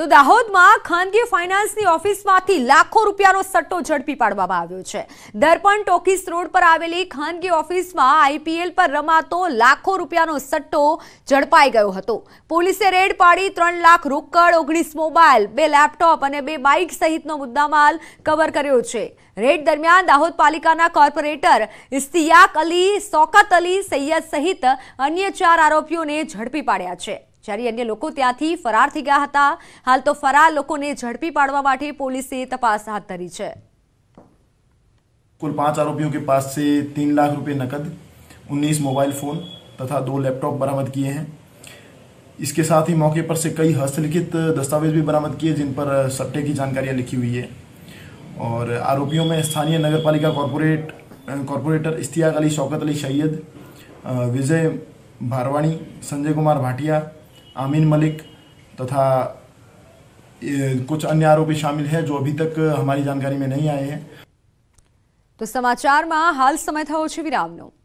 તો દાહોદમાં ખાનગી ફાઇનાન્સની ઓફિસમાંથી લાખો રૂપિયાનો સટ્ટો ઝડપી પાડવામાં આવ્યો છે દર્પણ ટોકીસ રોડ પર આવેલી ખાનગી ઓફિસમાં આઈપીએલ પર રમાતો લાખો રૂપિયાનો સટ્ટો ઝડપાઈ ગયો હતો પોલીસે રેડ પાડી ત્રણ લાખ રોકડ ઓગણીસ મોબાઈલ બે લેપટોપ અને બે બાઇક સહિતનો મુદ્દામાલ કવર કર્યો છે રેડ દરમિયાન દાહોદ પાલિકાના કોર્પોરેટર ઇસ્તિયાક અલી સોકત અલી સૈયદ સહિત અન્ય ચાર આરોપીઓને ઝડપી પાડ્યા છે जारी अन्य लोग ત્યાંથી ફરાર થઈ ગયા હતા હાલ તો ફરાર લોકોને ઝડપી પાડવા માટે પોલીસે તપાસ હાથ ધરી कुल पांच आरोपियों के पास से तीन लाख रुपए नकद उन्नीस मोबाइल फ़ोन तथा दो लैपटॉप बरामद किए हैं इसके साथ ही मौके पर से कई हस्तलिखित दस्तावेज भी बरामद किए जिन पर सट्टे की जानकारियां लिखी हुई है और आरोपियों में स्थानीय नगर पालिका कॉरपोरेट कॉरपोरेटर इश्तियाक अली शौकत अली सैयद विजय भारवाणी संजय कुमार भाटिया आमीन मलिक तथा कुछ अन्य आरोपी शामिल है जो अभी तक हमारी जानकारी में नहीं आए हैं तो તો સમાચારમાં હાલ સમય થયો છે વિરામનો